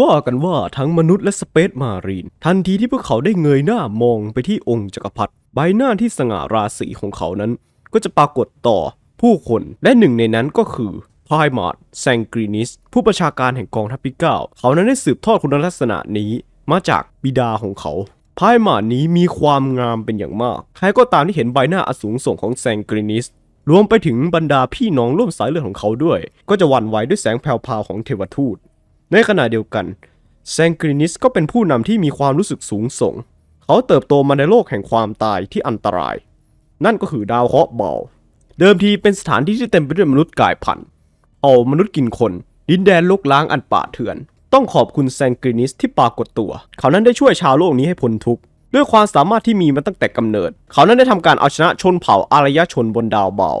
ว่ากันว่าทั้งมนุษย์และสเปซมารีน ทันทีที่พวกเขาได้เงยหน้ามองไปที่องค์จกักรพรรดิใบหน้าที่สง่าราศีของเขานั้น ก็จะปรากฏต่อผู้คนและหนึ่งในนั้นก็คือพายมาร์แซงกรีนิสผู้ประชาการแห่งกองทัพที่ตเขานั้นได้สืบทอดคุณลักษณะนี้ มาจากบิดาของเขาพายมาร์นี้มีความงามเป็นอย่างมาก ใครก็ตามที่เห็นใบหน้าอสูงส่งของแซงกรีนิส รวมไปถึงบรรดาพี่น้องร่วมสายเลือดของเขาด้วย ก็จะหวั่นไหวด้วยแสงแผ่ววของเทวทูตในขณะเดียวกัน แซงกรินิสก็เป็นผู้นำที่มีความรู้สึกสูงส่ง เขาเติบโตมาในโลกแห่งความตายที่อันตราย นั่นก็คือดาวเคราะห์เบา เดิมทีเป็นสถานที่ที่เต็มไปด้วยมนุษย์กายพันธุ์เอามนุษย์กินคน ดินแดนลกล้างอันป่าเถื่อน ต้องขอบคุณแซงกรินิสที่ปรากฏตัว เขานั้นได้ช่วยชาวโลกนี้ให้พ้นทุกข์ด้วยความสามารถที่มีมาตั้งแต่กำเนิด เขานั้นได้ทำการเอาชนะชนเผ่าอารยชนบนดาวเบา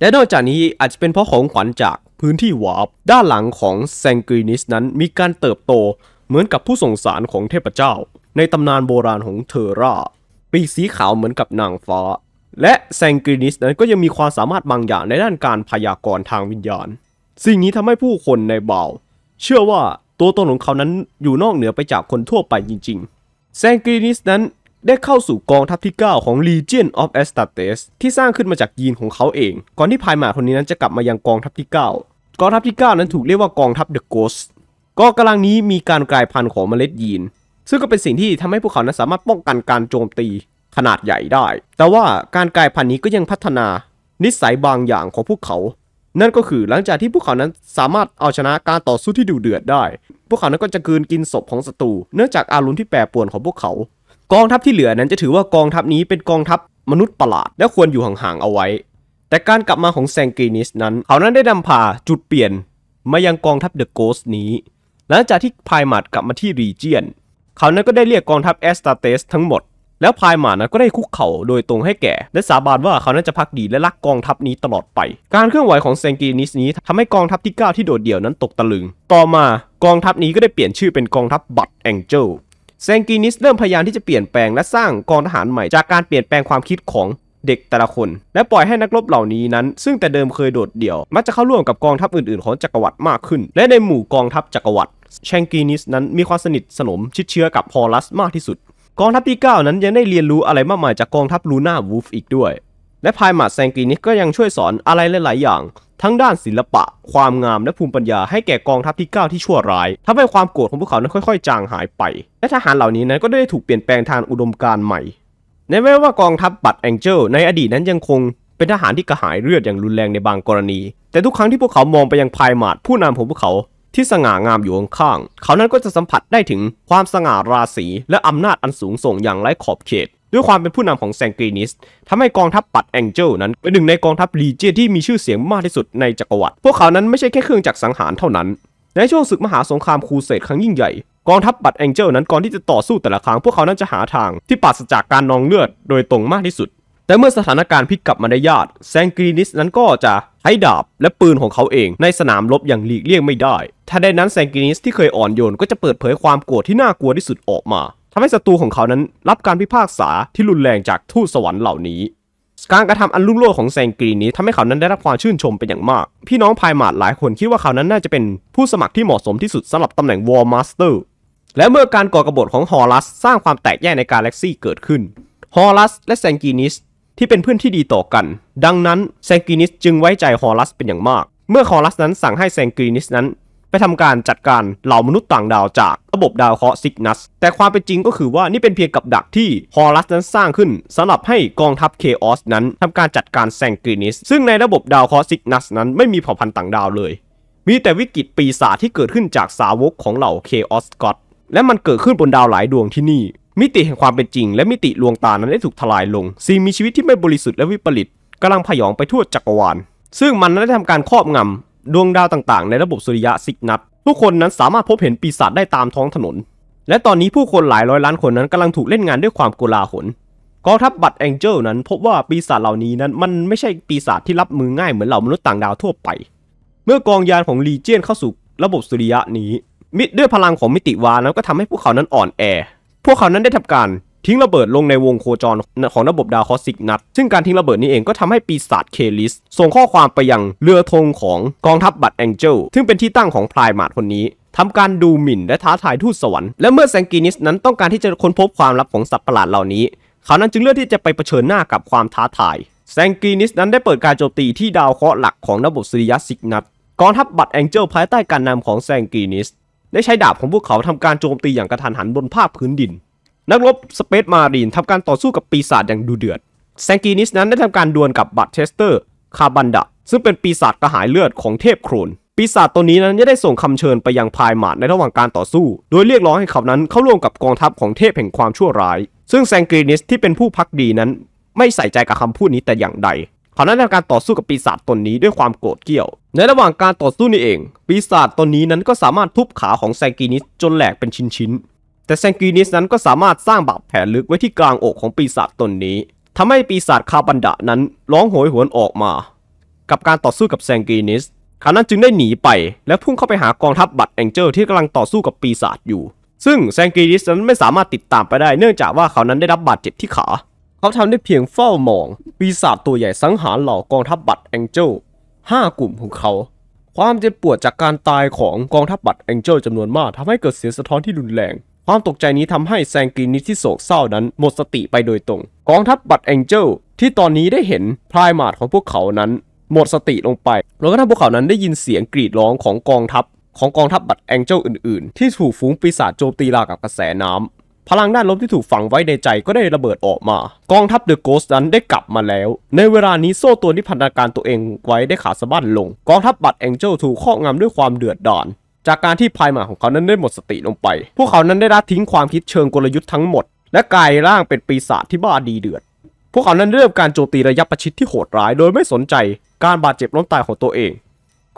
และนอกจากนี้อาจจะเป็นเพราะของขวัญจากพื้นที่วาร์ปด้านหลังของแซงกรีนิสนั้นมีการเติบโตเหมือนกับผู้ส่งสารของเทพเจ้า ในตำนานโบราณของเทอร่าปีสีขาวเหมือนกับนางฟ้า และแซงกรีนิสนั้นก็ยังมีความสามารถบางอย่างในด้านการพยากรณ์ทางวิญญาณ สิ่งนี้ทำให้ผู้คนในบ่าว เชื่อว่าตัวตนของเขานั้นอยู่นอกเหนือไปจากคนทั่วไปจริงๆ แซงกรีนิสนั้นได้เข้าสู่กองทัพที่9ของ Legion of a s t a r t e s ที่สร้างขึ้นมาจากยีนของเขาเอง ก่อนที่พายหมาคนนี้นั้นจะกลับมายังกองทัพที่9กองทัพที่9นั้นถูก เรียกว่ากองทัพเดอะโกสก็กกำลังนี้มีการกลายพันธุ์ของเมล็ดยีน ซึ่งก็เป็นสิ่งที่ทำให้พวกเขานั้นสามารถป้องกันการโจมตีขนาดใหญ่ได้ แต่ว่าการกลายพันธุ์นี้ก็ยังพัฒนานิสัยบางอย่างของพวกเขา นั่นก็คือหลังจากที่พวกเขานั้นสามารถเอาชนะการต่อสู้ที่ดุเดือดได้ พวกเขานั้นก็จะกืนกินศพของศัตรูเนื่องจากอารมณ์ที่แปรปรวนของพวกเขา กองทัพที่เหลือนั้นจะถือว่ากองทัพนี้เป็นกองทัพมนุษย์ประหลาด และควรอยู่ห่างๆเอาไว้แต่การกลับมาของแซงกีนิสนั้น เขานั้นได้นำพาจุดเปลี่ยน มายังกองทัพเดอะโกสนี้ หลังจากที่พายมาดกลับมาที่รีเจียน เขานั้นก็ได้เรียกกองทัพแอสตาเตสทั้งหมด แล้วพายมาดนั้นก็ได้คุกเข่าโดยตรงให้แก่ และสาบานว่าเขานั้นจะพักดีและรักกองทัพนี้ตลอดไป การเคลื่อนไหวของแซงกีนิส นี้ทำให้กองทัพที่ 9 ที่โดดเดี่ยวนั้นตกตะลึง ต่อมากองทัพนี้ก็ได้เปลี่ยนชื่อเป็นกองทัพบัตแองเจิลแซงกีนิสเริ่มพยายามที่จะเปลี่ยนแปลงและสร้างกองทหารใหม่จากการเปลี่ยนแปลงความคิดของเด็กแต่ละคนและปล่อยให้นักรบเหล่านี้นั้นซึ่งแต่เดิมเคยโดดเดี่ยวมักจะเข้าร่วมกับกองทัพอื่นๆของจักรวรรดิมากขึ้นและในหมู่กองทัพจักรวรรดิเชงกีนิสนั้นมีความสนิทสนมชิดเชื้อกับพอลัสมากที่สุด กองทัพที่ 9 นั้นยังได้เรียนรู้อะไรมากมายจากกองทัพลูน่าวูฟอีกด้วย และพายมาดแซงกีนิสก็ยังช่วยสอนอะไรหลายๆอย่าง ทั้งด้านศิลปะ ความงามและภูมิปัญญาให้แก่กองทัพที่ 9 ที่ชั่วร้ายทำให้ความโกรธของพวกเขานั้นค่อยๆจางหายไป และทหารเหล่านี้นั้นก็ได้ถูกเปลี่ยนแปลงทางอุดมการณ์ใหม่ในแม้ว่ากองทัพบัตแองเจิลในอดีตนั้นยังคงเป็นทหารที่กระหายเลือดอย่างรุนแรงในบางกรณี แต่ทุกครั้งที่พวกเขามองไปยังพายมาดผู้นำของพวกเขาที่สง่างามอยู่ข้าง เขานั้นก็จะสัมผัสได้ถึงความสง่าราศีและอำนาจอันสูงส่งอย่างไร้ขอบเขตด้วยความเป็นผู้นำของแซงกีนิสทำให้กองทัพปัดแองเจิลนั้นเป็นหนึ่งในกองทัพลีเจียที่มีชื่อเสียงมากที่สุดในจักรวรรดิพวกเขานั้นไม่ใช่แค่เครื่องจักรสังหารเท่านั้น ในช่วงศึกมหาสงครามครูเสดครั้งยิ่งใหญ่กองทัพบัตแองเจิลนั้นก่อนที่จะต่อสู้แต่ละครั้ง พวกเขานั้นจะหาทางที่ปราศจากการนองเลือดโดยตรงมากที่สุด แต่เมื่อสถานการณ์พลิกกลับมาได้ยากแซงกรีนิสนั้นก็จะใช้ดาบและปืนของเขาเองในสนามรบอย่างหลีกเลี่ยงไม่ได้ ถ้าได้นั้นแซงกรีนิสที่เคยอ่อนโยนก็จะเปิดเผยความโกรธที่น่ากลัวที่สุดออกมาทำให้ศัตรูของเขานั้นรับการพิพากษาที่รุนแรงจากทูตสวรรค์เหล่านี้ การกระทำอันลุ่งโลดของแซงกรีนี้ทำให้เขานั้นได้รับความชื่นชมเป็นอย่างมาก พี่น้องพายมาดหลายคนคิดว่าเขานั้นน่าจะเป็นผู้สมัครที่เหมาะสมที่สุดสำหรับตำแหน่งวอลมาสเตอร์และเมื่อการก่อกบฏของฮอรัส สร้างความแตกแยกในกาแล็กซี่เกิดขึ้น ฮอรัส และแซงกินิสที่เป็นเพื่อนที่ดีต่อกัน ดังนั้นแซงกินิสจึงไว้ใจฮอรัสเป็นอย่างมาก เมื่อฮอรัสนั้นสั่งให้แซงกินิสนั้น ไปทำการจัดการเหล่ามนุษย์ต่างดาวจากระบบดาวเคราะห์ซิกนัส แต่ความเป็นจริงก็คือว่านี่เป็นเพียงกับดักที่ฮอรัสนั้นสร้างขึ้น สำหรับให้กองทัพเคออสนั้นทำการจัดการแซงกินิส ซึ่งในระบบดาวเคราะห์ซิกนัสนั้นไม่มีเผ่าพันธุ์ต่างดาวเลย มีแต่วิกฤตปีศาจที่เกิดขึ้นจากสาวกของเหล่าเคออสกอตและมันเกิดขึ้นบนดาวหลายดวงที่นี่ มิติแห่งความเป็นจริง และมิติลวงตานั้นได้ถูกทลายลง สิ่งมีชีวิตที่ไม่บริสุทธิ์และวิปริตกำลังผยองไปทั่วจักรวาล ซึ่งมันได้ทำการครอบงำ ดวงดาวต่างๆ ในระบบสุริยะซิกนัตผู้คนนั้นสามารถพบเห็นปีศาจได้ตามท้องถนน และตอนนี้ผู้คนหลายร้อยล้านคนนั้นกำลังถูกเล่นงานด้วยความโกลาหล กองทัพบัตแองเจิลนั้น พบว่าปีศาจเหล่านี้นั้น มันไม่ใช่ปีศาจที่รับมือง่ายเหมือนเหล่ามนุษย์ต่างดาวทั่วไป เมื่อกองยานของลีเจียนเข้าสู่ระบบสุริยะนี้มิดด้วยพลังของมิติวานแล้วก็ทำให้พวกเขานั้นอ่อนแอ พวกเขานั้นได้ทำการทิ้งระเบิดลงในวงโคจรของระบบดาวคอสิกนัดซึ่งการทิ้งระเบิดนี้เองก็ทำให้ปีศาจเคลิส ส่งข้อความไปยังเรือธงของกองทัพบัตแองเจิล ซึ่งเป็นที่ตั้งของพลายมาดคนนี้ ทำการดูหมิ่นและท้าทายทูตสวรรค์ และเมื่อแซงกินิสนั้นต้องการที่จะค้นพบความลับของสัตว์ประหลาดเหล่านี้ เขานั้นจึงเลือกที่จะไปเผชิญหน้ากับความท้าทาย แซงกินิสนั้นได้เปิดการโจมตีที่ดาวเคราะห์หลักของระบบสุริยะซิกนัดกองทัพบัตแองเจลภายใต้การนำของแซงกินิสได้ใช้ดาบของพวกเขาทำการโจมตีอย่างกระทันหันบนภาคพื้นดิน นักรบสเปซมารีนทำการต่อสู้กับปีศาจอย่างดูเดือด แซงกีนิสนั้นได้ทำการดวลกับบัตเชสเตอร์คาบันดะซึ่งเป็นปีศาจกระหายเลือดของเทพโครน ปีศาจตัวนี้นั้นได้ส่งคำเชิญไปยังพายมาดในระหว่างการต่อสู้ โดยเรียกร้องให้เขานั้นเข้าร่วมกับกองทัพของเทพแห่งความชั่วร้าย ซึ่งแซงกีนิสที่เป็นผู้พักดีนั้น ไม่ใส่ใจกับคำพูดนี้แต่อย่างใดเขานั้นทำการต่อสู้กับปีศาจตนนี้ด้วยความโกรธเกี่ยวในระหว่างการต่อสู้นี่เอง ปีศาจตนนี้นั้นก็สามารถทุบขาของแซงกีนิสจนแหลกเป็นชิ้นๆ แต่แซงกีนิสนั้นก็สามารถสร้างบาดแผลลึกไว้ที่กลางอกของปีศาจตนนี้ทำให้ปีศาจคาบันดะนั้นร้องโหยหวนออกมา กับการต่อสู้กับแซงกีนิสขานั้นจึงได้หนีไปและพุ่งเข้าไปหากองทัพบัตแองเจิลที่กำลังต่อสู้กับปีศาจอยู่ ซึ่งแซงกีนิสนั้นไม่สามารถติดตามไปได้เนื่องจากว่าเขานั้นได้รับบาดเจ็บที่ขา เขาทำได้เพียงเฝ้ามอง ปีศาจตัวใหญ่สังหารเหล่ากองทัพบัตแองเจิล5กลุ่มของเขา ความเจ็บปวด จากการตายของกองทัพบัตแองเจิลจำนวนมากทำให้เกิดเสียงสะท้อนที่รุนแรง ความตกใจนี้ทำให้แซงกินิที่โศกเศร้านั้น หมดสติไปโดยตรง กองทัพบัตแองเจิลที่ตอนนี้ได้เห็นพลายมาดของพวกเขานั้น หมดสติลงไปแล้วก็ทำพวกเขานั้นได้ยินเสียงกรีดร้องของกองทัพของกองทัพบัตแองเจิลอื่นๆ ที่ถูกฝูงปีศาจโจมตีลากับกระแสน้ำพลังด้านลบที่ถูกฝังไว้ในใจก็ได้ระเบิดออกมา กองทัพเดอะโกสนั้นได้กลับมาแล้ว ในเวลานี้โซ่ตัวที่พันธนาการตัวเองไว้ได้ขาดสะบั้นลง กองทัพบัตแองเจิลถูกข้องำด้วยความเดือดดาลจากการที่พายหมาของเขานั้นได้หมดสติลงไป พวกเขานั้นได้ละทิ้งความคิดเชิงกลยุทธ์ทั้งหมด และกลายร่างเป็นปีศาจที่บ้าดีเดือด พวกเขานั้นเริ่มการโจมตีระยะประชิดที่โหดร้ายโดยไม่สนใจ การบาดเจ็บล้มตายของตัวเอง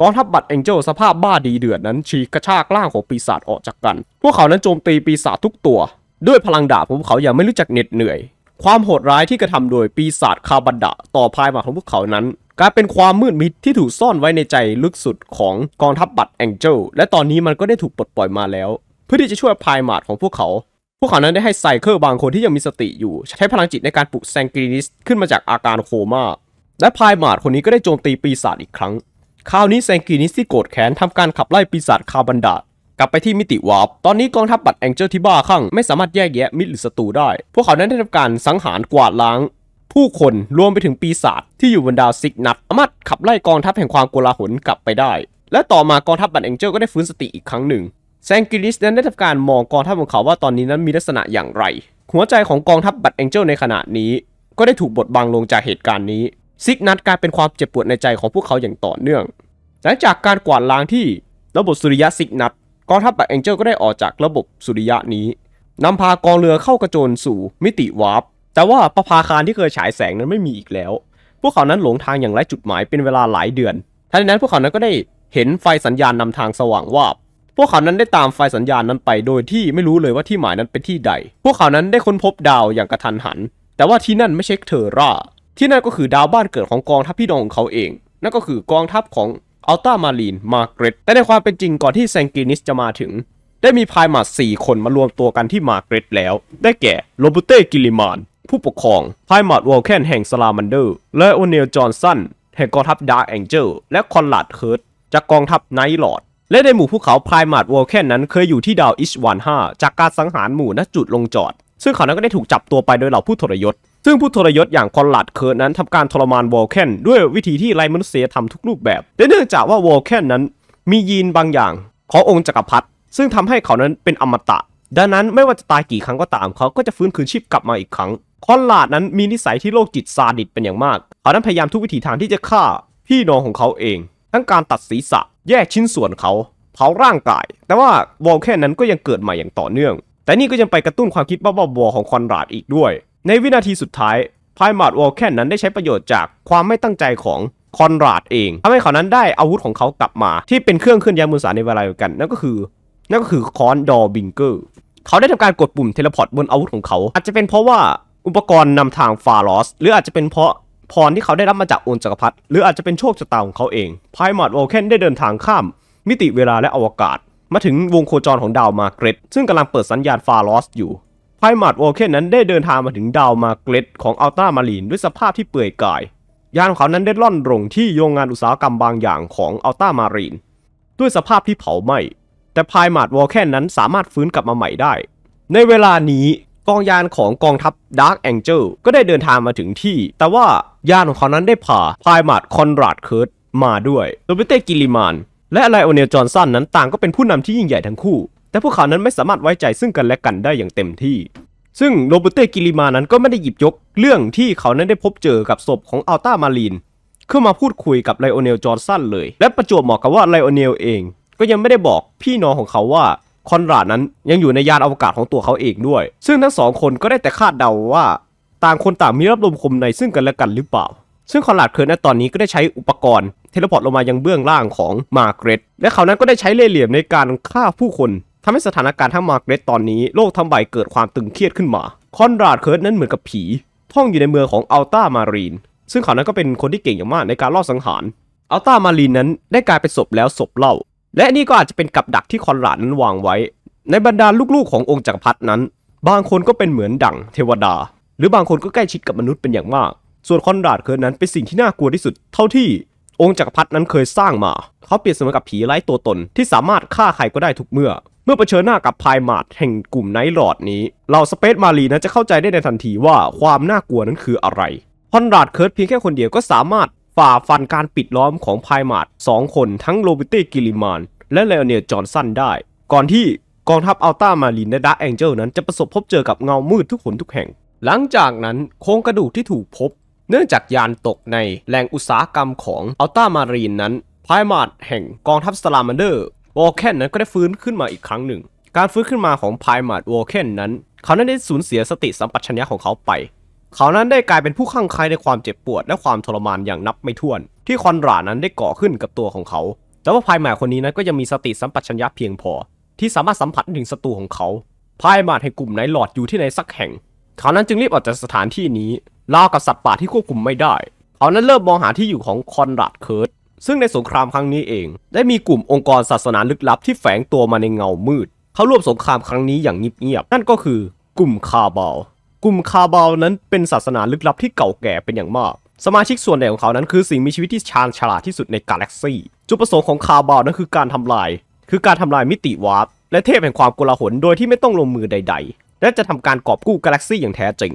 กองทัพบัตเองเจลสภาพบ้าดีเดือดนั้นฉีกกระชากร่างของปีศาจออกจากกัน พวกเขานั้นโจมตีปีศาจทุกตัวด้วยพลังดาบของพวกเขาอย่างไม่รู้จักเหน็ดเหนื่อย ความโหดร้ายที่กระทำโดยปีศาจคาบันดะต่อภายมาของพวกเขานั้น กลายเป็นความมืดมิดที่ถูกซ่อนไว้ในใจลึกสุดของกองทัพบัตแองเจลและตอนนี้มันก็ได้ถูกปลดปล่อยมาแล้ว เพื่อที่จะช่วยพายมาดของพวกเขา พวกเขานั้นได้ให้ไซเคิลบางคนที่ยังมีสติอยู่ ใช้พลังจิตในการปลุกแซงกรีนิสขึ้นมาจากอาการโคมา่าและพายมาดคนนี้ก็ได้โจมตีปีศาจอีกครั้งคราวนี้แซงกรีนิสที่โกรธแค้นทำการขับไล่ปีศาจคาบันดากลับไปที่มิติวาร์ป ตอนนี้กองทัพบัตแองเจิลที่บ้าข้างไม่สามารถแยกแยะมิตรหรือศัตรูได้ พวกเขานั้นได้ทำการสังหารกวาดล้าง ผู้คนรวมไปถึงปีศาจที่อยู่บนดาวซิกนัทสามารถขับไล่กองทัพแห่งความโกลาหลกลับไปได้ และต่อมากองทัพบัตแองเจิลก็ได้ฟื้นสติอีกครั้งหนึ่ง แซงกิลิสนั้นได้ทำการมองกองทัพของเขาว่า ตอนนี้นั้นมีลักษณะอย่างไร หัวใจของกองทัพบัตแองเจิลในขณะนี้ ก็ได้ถูกบดบังลงจากเหตุการณ์นี้ ซิกนัทกลายเป็นความเจ็บปวดในใจของพวกเขาอย่างต่อเนื่อง หลังจากการกวาดล้างที่ ระบบสุริยะซิกนัทกองทัพแบบแองเจิลก็ได้ออกจากระบบสุริยะนี้นำพากองเรือเข้ากระโจนสู่ มิติวาร์ปแต่ว่าประภาคารที่เคยฉายแสงนั้นไม่มีอีกแล้ว พวกเขานั้นหลงทางอย่างไรจุดหมายเป็นเวลาหลายเดือนทันใดนั้นพวกเขานั้นก็ได้เห็นไฟสัญญาณนำทางสว่างวาบพวกเขานั้นได้ตามไฟสัญญาณนั้นไปโดยที่ไม่รู้เลยว่าที่หมายนั้นเป็นที่ใด พวกเขานั้นได้ค้นพบดาวอย่างกระทันหัน แต่ว่าที่นั่นไม่ใช่เทอร่าที่นั่นก็คือดาวบ้านเกิดของกองทัพพี่น้องของเขาเอง นั่นก็คือกองทัพของอัลตามารีน มาเกรตแต่ในความเป็นจริงก่อนที่แซงกินิสจะมาถึง ได้มีพายมาสี่คนมารวมตัวกันที่มาเกรตแล้ว ได้แก่ โรบูเต้กิลิมาน ผู้ปกครองพายมาดวอลแคนแห่งสลามันเดอร์ และโอเนล จอห์นสัน แห่งกองทัพดาร์กแองเจลและ คอนลาดเคิร์ตจากกองทัพไนท์ลอร์ดและในหมู่ภูเขาพายมาดวอลแคนนั้นเคยอยู่ที่ดาวอิชวานห้าจากการสังหารหมู่ณจุดลงจอด ซึ่งเขานั้นก็ได้ถูกจับตัวไปโดยเหล่าผู้ทรยศซึ่งผู้ทรยศอย่างคอนหลัดเคิร์นั้นทำการทรมานวอลเคนด้วยวิธีที่ไรมนุษย์ทำทุกรูปแบบ แต่เนื่องจากว่าวอลเคนนั้นมียีนบางอย่าง ขององค์จักรพรรดิซึ่งทำให้เขานั้นเป็นอมตะ ดังนั้นไม่ว่าจะตายกี่ครั้งก็ตามเขาก็จะฟื้นคืนชีพกลับมาอีกครั้ง คอนหลาดนั้นมีนิสัยที่โรคจิตซาดิสเป็นอย่างมากเขานั้นพยายามทุกวิถีทางที่จะฆ่าพี่น้องของเขาเอง ทั้งการตัดศีรษะ แยกชิ้นส่วนเขาเผาร่างกาย แต่ว่าวอลแคนนั้นก็ยังเกิดใหม่อย่างต่อเนื่อง แต่นี่ก็ยังไปกระตุ้นความคิดบ้าๆของคอนราดอีกด้วยในวินาทีสุดท้ายพายมาร์ดวอลแคนนั้นได้ใช้ประโยชน์จากความไม่ตั้งใจของคอนราดเองทำให้เขานั้นได้อาวุธของเขากลับมาที่เป็นเครื่องเคลื่อนย้ายมวลสารในเวลาเดียวกัน นั่นก็คือ นั่นก็คือคอนดอบิงเกอร์เขาได้ทำการกดปุ่มเทเลพอร์ตบนอาวุธของเขา อาจจะเป็นเพราะว่าอุปกรณ์นำทางฟาลอสหรืออาจจะเป็นเพราะพรที่เขาได้รับมาจากองค์จักรพรรดิหรืออาจจะเป็นโชคชะตาของเขาเองพายมาร์ดวอลเคนได้เดินทางข้ามมิติเวลาและอวกาศ มาถึงวงโคจรของดาวมาเกรตซึ่งกำลังเปิดสัญญาณฟาลอสอยู่ไพมาร์ดวอลเคนนั้นได้เดินทางมาถึงดาวมาเกรดของอัลตรามารีนด้วยสภาพที่เปื่อยกาย ยานของเขานั้นได้ล่อนลงที่โรงงานอุตสาหกรรมบางอย่างของอัลตรามารีนด้วยสภาพที่เผาไหม้แต่ไพมาร์ดวอลเคนนั้นสามารถฟื้นกลับมาใหม่ได้ ในเวลานี้กองยานของกองทัพดาร์กแองเจิลก็ได้เดินทางมาถึงที่ แต่ว่ายานของเขานั้นได้พาไพมาร์ดคอนราดเคิร์ตมาด้วยโดเบเต้กิลิมานและไลโอเนลจอห์นสันนั้นต่างก็เป็นผู้นำที่ยิ่งใหญ่ทั้งคู่แต่พวกเขานั้นไม่สามารถไว้ใจซึ่งกันและกันได้อย่างเต็มที่ ซึ่งโรเบเต้กิริมานั้นก็ไม่ได้หยิบยกเรื่องที่เขานั้นได้พบเจอกับศพของอัลต้ามารีนเข้ามาพูดคุยกับไลโอเนล จอร์สันเลย และประจวบเหมาะกับว่าไลโอเนลเอง ก็ยังไม่ได้บอกพี่น้องของเขาว่า คอนราดนั้นยังอยู่ในยานอวกาศของตัวเขาเองด้วย ซึ่งทั้งสองคนก็ได้แต่คาดเดาว่าต่างคนต่างมีรับลมคมในซึ่งกันและกันหรือเปล่า ซึ่งคอนราดเคิร์นในตอนนี้ก็ได้ใช้อุปกรณ์เทเลพอร์ตลงมายังเบื้องล่างของมาเกรตและเขานั้นก็ได้ใช้เล่เหลี่ยมในการฆ่าผู้คนทำให้สถานการณ์ทั้งมาเกรตตอนนี้โลกทั้งใบเกิดความตึงเครียดขึ้นมา คอนราดเคิร์ตนั้นเหมือนกับผีท่องอยู่ในเมืองของอัลตามารีน ซึ่งเขานั้นก็เป็นคนที่เก่งอย่างมากในการล่อสังหาร อัลตามารีนนั้นได้กลายเป็นศพแล้วศพเล่า และนี่ก็อาจจะเป็นกับดักที่คอนราดนั้นวางไว้ ในบรรดาลูกๆขององค์จักรพรรดินั้น บางคนก็เป็นเหมือนดั่งเทวดา หรือบางคนก็ใกล้ชิดกับมนุษย์เป็นอย่างมาก ส่วนคอนราดเคิร์ตนั้นเป็นสิ่งที่น่ากลัวที่สุดเท่าที่องค์จักรพรรดินั้นเคยสร้างมา เขาเปรียบเสมือนกับผีไร้ตัวตนที่สามารถฆ่าใครก็ได้ทุกเมื่อเมื่อเผชิญหน้ากับพายมาดแห่งกลุ่มไนท์ลอร์ดนี้เหล่าสเปซมารีนั้นจะเข้าใจได้ในทันทีว่าความน่ากลัวนั้นคืออะไรคอนราดเคิร์ตเพียงแค่คนเดียวก็สามารถฝ่าฟันการปิดล้อมของพายมาดสองคนทั้งโรบิเต้กิลิมานและเลโอเนียจอห์นสันได้ ก่อนที่กองทัพอัลต้ามารีนและดาร์แองเจิลนั้นจะประสบพบเจอกับเงามืดทุกหนทุกแห่ง หลังจากนั้นโครงกระดูกที่ถูกพบ เนื่องจากยานตกในแหล่งอุตสาหกรรมของอัลต้ามารีนนั้นพายมาดแห่งกองทัพสลามันเดอร์วอลเคนนั้นก็ได้ฟื้นขึ้นมาอีกครั้งหนึ่ง การฟื้นขึ้นมาของพายมาดวอลเคนนั้น เขานั้นได้สูญเสียสติสัมปชัญญะของเขาไป เขานั้นได้กลายเป็นผู้ข้างใครในความเจ็บปวด และความทรมานอย่างนับไม่ถ้วน ที่คอนรานั้นได้ก่อขึ้นกับตัวของเขา แต่ว่าพายมาดคนนี้นั้นก็ยังมีสติสัมปชัญญะเพียงพอ ที่สามารถสัมผัสถึงศัตรูของเขาพายมาดให้กลุ่มไหนหลอดอยู่ที่ไหนสักแห่ง เขานั้นจึงรีบออกจากสถานที่นี้ล่ากับสัตว์ป่าที่ควบคุมไม่ได้เขานั้นเริ่มมองหาที่อยู่ของคอนราดเคิร์ดซึ่งในสงครามครั้งนี้เอง ได้มีกลุ่มองค์กรศาสนาลึกลับที่แฝงตัวมาในเงามืด เข้าร่วมสงครามครั้งนี้อย่างเงียบๆนั่นก็คือกลุ่มคาบาลกลุ่มคาบาลนั้นเป็นศาสนาลึกลับที่เก่าแก่เป็นอย่างมาก สมาชิกส่วนใหญ่ของเขานั้นคือสิ่งมีชีวิตที่ชาญฉลาดที่สุดในกาแล็กซีจุดประสงค์ของคาบาลนั้นคือการทำลาย คือการทำลายมิติวาร์ปและเทพแห่งความโกลาหลโดยที่ไม่ต้องลงมือใด ๆ และจะทำการกอบกู้กาแล็กซีอย่างแท้จริง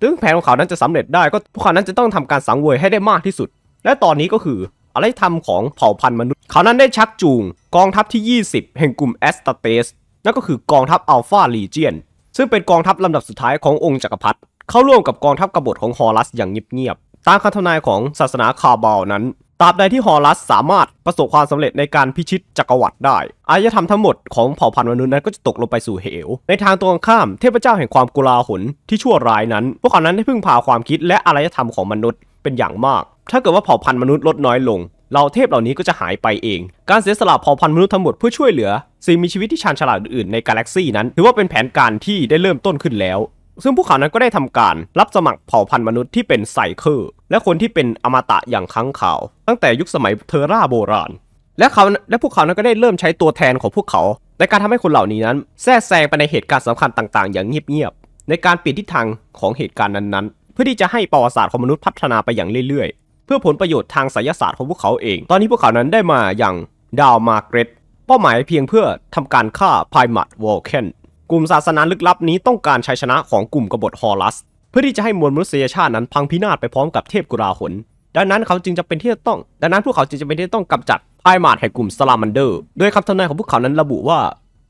ถึงแผนของเขานั้นจะสำเร็จได้ ก็พวกเขานั้นจะต้องทำการสังเวยให้ได้มากที่สุด และตอนนี้ก็คือารยธรรมของเผ่าพันธุ์มนุษย์เขานั้นได้ชักจูงกองทัพที่ 20 แห่งกลุ่มแอสตาเตสนั่นก็คือกองทัพอัลฟาลีเจียนซึ่งเป็นกองทัพลำดับสุดท้ายขององค์จักรพรรดิ เข้าร่วมกับกองทัพกบฏของฮอรัสอย่างเงียบๆ ตามคำทนายของศาสนาคาบาลนั้น ตราบใดที่ฮอรัสสามารถประสบความสำเร็จในการพิชิตจักรวรรดิได้ อารยธรรมทั้งหมดของเผ่าพันธุ์มนุษย์นั้นก็จะตกลงไปสู่เหว ในทางตรงข้าม เทพเจ้าแห่งความกุลาหลที่ชั่วร้ายนั้น พวกเขานั้นได้พึ่งพาความคิดและอารยธรรมของมนุษย์เป็นอย่างมากถ้าเกิดว่าเผ่าพันธุ์มนุษย์ลดน้อยลง เราเทพเหล่านี้ก็จะหายไปเอง การเสียสละเผ่าพันธุ์มนุษย์ทั้งหมดเพื่อช่วยเหลือสิ่งมีชีวิตที่ชาญฉลาดอื่นในกาแล็กซีนั้นถือว่าเป็นแผนการที่ได้เริ่มต้นขึ้นแล้ว ซึ่งพวกเขานั้นก็ได้ทำการรับสมัครเผ่าพันธุ์มนุษย์ที่เป็นไซเคิ์และคนที่เป็นอมตะอย่างค้างข่าว ตั้งแต่ยุคสมัยเทอร่าโบราณ และเขาและพวกเขานั้นก็ได้เริ่มใช้ตัวแทนของพวกเขา ในการทำให้คนเหล่านี้นั้นแทรกแซงไปในเหตุการณ์สำคัญต่างๆอย่างเงียบ ๆ ในการเปลี่ยนทิศทางของเหตุการณ์นั้นๆ เพื่อที่จะให้ประวัติศาสตร์ของมนุษย์พัฒนาไปอย่างเรื่อยๆเพื่อผลประโยชน์ทางไสยศาสตร์ของพวกเขาเอง ตอนนี้พวกเขานั้นได้มาอย่างดาวมาเกรตเป้าหมายเพียงเพื่อทำการฆ่าไพมัดวอลเคนกลุ่มศาสนาลึกลับนี้ต้องการชัยชนะของกลุ่มกบฏฮอลัสเพื่อที่จะให้มวลมนุษยชาตินั้นพังพินาศไปพร้อมกับเทพกุราหนดังนั้นเขาจึงจะเป็นที่ต้อง ดังนั้นพวกเขาจึงจะเป็นที่ต้องกำจัดไพมัดแห่งกลุ่มสลามันเดอร์โดยคำทำนายของพวกเขานั้นระบุว่า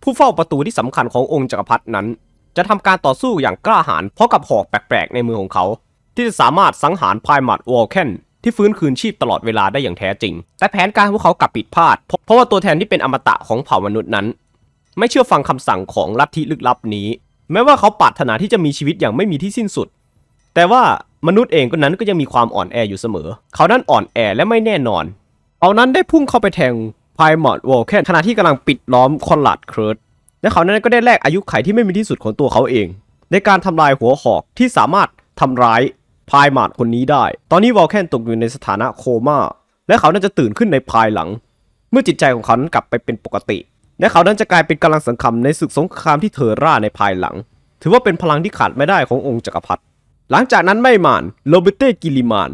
ผู้เฝ้าประตูที่สำคัญขององค์จักรพรรดินั้น จะทำการต่อสู้อย่างกล้าหาญเพราะกับหอกแปลกๆ ในมือของเขา ที่จะสามารถสังหารไพมัดวอลเคนที่ฟื้นคืนชีพตลอดเวลาได้อย่างแท้จริง แต่แผนการพวกเขากลับผิดพลาดเพราะว่าตัวแทนที่เป็นอมตะของเผ่ามนุษย์นั้น ไม่เชื่อฟังคำสั่งของลัทธิลึกลับนี้ แม้ว่าเขาปรารถนาที่จะมีชีวิตอย่างไม่มีที่สิ้นสุด แต่ว่ามนุษย์เองก็นั้นก็ยังมีความอ่อนแออยู่เสมอ เขานั้นอ่อนแอและไม่แน่นอนเอานั้นได้พุ่งเข้าไปแทงไพมอดวอลแคนขณะที่กำลังปิดล้อมคอนลัดเคิร์ดและเขานั้นก็ได้แลกอายุไขที่ไม่มีที่สุดของตัวเขาเอง ในการทำลายหัวหอกที่สามารถทำร้ายพายมาดคนนี้ได้ ตอนนี้วอลแคนตกอยู่ในสถานะโคม่า และเขาน่าจะตื่นขึ้นในภายหลัง เมื่อจิตใจของเขานั้นกลับไปเป็นปกติ และเขานั้นจะกลายเป็นกำลังสังคมในศึกสงครามที่เธอร่าในภายหลัง ถือว่าเป็นพลังที่ขาดไม่ได้ขององค์จักรพรรดิ หลังจากนั้นไม่มาน โรเบเต้กิลิมาน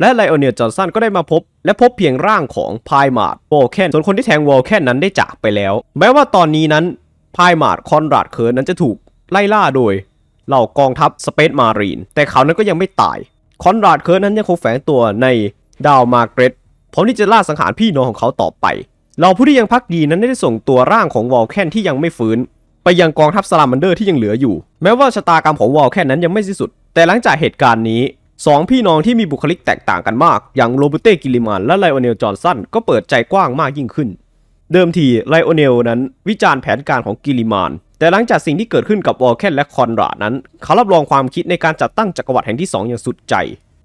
และไลโอเนียจอร์สัน ก็ได้มาพบ และพบเพียงร่างของพายมาดวอลแคนส่วนคนที่แทงวอลแคนนั้นได้จากไปแล้ว แม้ว่าตอนนี้นั้นพายมาดคอนราด เคิร์นนั้นจะถูกไล่ล่าโดยเหล่ากองทัพสเปซมารีนแต่เขานั้นก็ยังไม่ตาย คอนราดเคิร์นนั้นยังคงแฝงตัวในดาวมาเกรตพร้อมที่จะล่าสังหารพี่น้องของเขาต่อไปเหล่าผู้ที่ยังพักดีนั้นได้ส่งตัวร่างของวอลแคนที่ยังไม่ฟื้น ไปยังกองทัพสลามันเดอร์ที่ยังเหลืออยู่ แม้ว่าชะตากรรมของวอลแคนนั้นยังไม่สิ้นสุด แต่หลังจากเหตุการณ์นี้สองพี่น้องที่มีบุคลิกแตกต่างกันมาก อย่างโรบูเต้กิลิมานและไลโอเนลจอ์นสันก็เปิดใจกว้างมากยิ่งขึ้น เดิมทีไลโอเนลนั้น วิจารณ์แผนการของกิลิมานแต่หลังจากสิ่งที่เกิดขึ้นกับวอลเคนและคอนราดนั้น เขารับรองความคิดในการจัดตั้งจักรวรรดิแห่งที่ 2 อย่างสุดใจ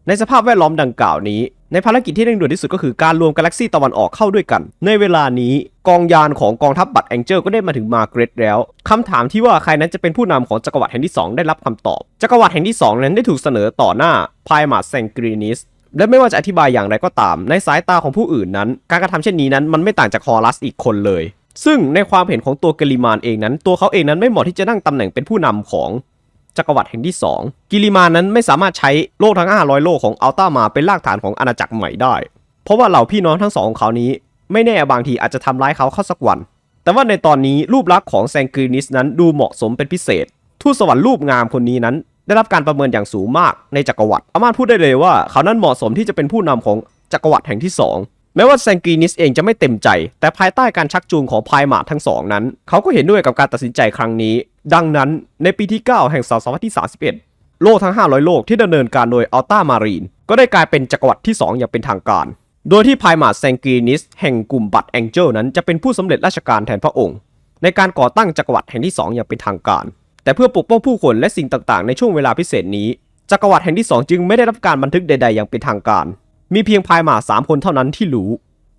ในสภาพแวดล้อมดังกล่าวนี้ ในภารกิจที่เร่งด่วนที่สุดก็คือการรวมกาแล็กซี่ตะวันออกเข้าด้วยกัน ในเวลานี้กองยานของกองทัพบัตแองเจิลก็ได้มาถึงมาเกรตแล้วคำถามที่ว่าใครนั้นจะเป็นผู้นำของจักรวรรดิแห่งที่ 2 ได้รับคำตอบ จักรวรรดิแห่งที่2นั้นได้ถูกเสนอต่อหน้าพายมาแซงกรีนิส และไม่ว่าจะอธิบายอย่างไรก็ตาม ในสายตาของผู้อื่นนั้น การกระทำเช่นนี้นั้นมันไม่ต่างจากคอรัสอีกคนเลยซึ่งในความเห็นของตัวกิลิมานเองนั้น ตัวเขาเองนั้นไม่เหมาะที่จะนั่งตำแหน่งเป็นผู้นำของ จักรวรรดิแห่งที่ 2 กิลิมานั้นไม่สามารถใช้โลกทั้ง 500 โลกของอัลต้ามาเป็นรากฐานของอาณาจักรใหม่ได้ เพราะว่าเหล่าพี่น้องทั้งสองของเขานี้ ไม่แน่บางทีอาจจะทำร้ายเขาเข้าสักวัน แต่ว่าในตอนนี้รูปลักษณ์ของแซงกีนิสนั้นดูเหมาะสมเป็นพิเศษ ทูตสวรรค์รูปงามคนนี้นั้น ได้รับการประเมินอย่างสูงมากในจักรวรรดิสามารถพูดได้เลยว่า เขานั้นเหมาะสมที่จะเป็นผู้นำของจักรวรรดิแห่งที่ 2แม้ว่าแซงกีนิสเองจะไม่เต็มใจ แต่ภายใต้การชักจูงของพายหมาทั้งสองนั้น เขาก็เห็นด้วยกับการตัดสินใจครั้งนี้ ดังนั้นในปีที่ 9 แห่งศตวรรษที่ 31 โลกทั้ง 500 โลกที่ดำเนินการโดยอัลต้ามารีน ก็ได้กลายเป็นจักรวรรดิที่ 2 อย่างเป็นทางการ โดยที่พายหมาแซงกีนิส แห่งกลุ่มบัตแองเจิลนั้นจะเป็นผู้สำเร็จราชการแทนพระองค์ ในการก่อตั้งจักรวรรดิแห่งที่ 2 อย่างเป็นทางการ แต่เพื่อปกป้องผู้คนและสิ่งต่างๆ ในช่วงเวลาพิเศษนี้ จักรวรรดิแห่งที่2จึงไม่ได้รับการบันทึกใดๆ อย่างเป็นทางการมีเพียงพายหมาสามคนเท่านั้นที่รู้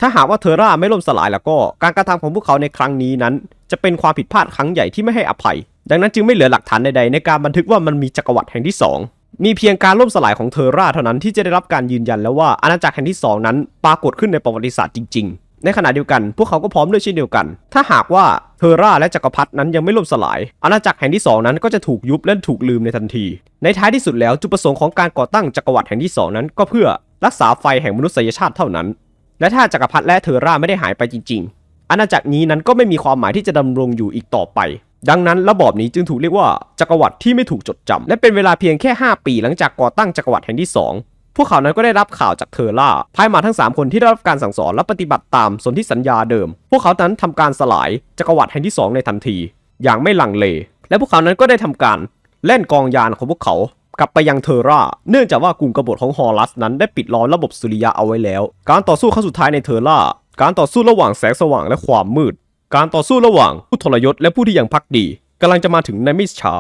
ถ้าหากว่าเทอร่าไม่ล่มสลายแล้วก็ การกระทำของพวกเขาในครั้งนี้นั้น จะเป็นความผิดพลาดครั้งใหญ่ ที่ไม่ให้อภัย ดังนั้นจึงไม่เหลือหลักฐานใดๆ ในการบันทึกว่ามันมีจักรวรรดิแห่งที่ 2 มีเพียงการล่มสลายของเทอร่าเท่านั้นที่จะได้รับการยืนยันแล้วว่าอาณาจักรแห่งที่ 2 นั้นปรากฏขึ้นในประวัติศาสตร์จริง ๆ ในขณะเดียวกันพวกเขาก็พร้อมด้วยเช่นเดียวกัน ถ้าหากว่าเทอร่าและจักรพรรดินั้นยังไม่ล่มสลาย อาณาจักรแห่งที่ 2 นั้นก็จะถูกยุบและถูกลืมในทันที ในท้ายที่สุดแล้ว จุดประสงค์ของการก่อตั้งจักรวรรดิแห่งที่2นั้นก็เพื่อรักษาไฟแห่งมนุษยชาติเท่านั้น และถ้าจักรพรรดิและเทอร่าไม่ได้หายไปจริงๆ อาณาจักรนี้นั้นก็ไม่มีความหมายที่จะดำรงอยู่อีกต่อไป ดังนั้นระบอบนี้จึงถูกเรียกว่าจักรวรรดิที่ไม่ถูกจดจำและเป็นเวลาเพียงแค่ 5 ปีหลังจากก่อตั้งจักรวรรดิแห่งที่ 2 พวกเขานั้นก็ได้รับข่าวจากเทอร่าภายมาทั้ง 3 คนที่ได้รับการสั่งสอนและปฏิบัติตามสนธิสัญญาเดิม พวกเขานั้นทำการสลายจักรวรรดิแห่งที่ 2 ในทันที อย่างไม่ลังเล และพวกเขานั้นก็ได้ทำการเล่นกองยานของพวกเขากลับไปยังเทอร่า เนื่องจากว่ากลุ่มกบฏของฮอรัส นั้นได้ปิดล้อมระบบสุริยะเอาไว้แล้ว การต่อสู้ครั้งสุดท้ายในเทอร่า การต่อสู้ระหว่างแสงสว่างและความมืด การต่อสู้ระหว่าง ผู้ทรยศและผู้ที่ยังพักดีกำลังจะมาถึงในไม่ช้า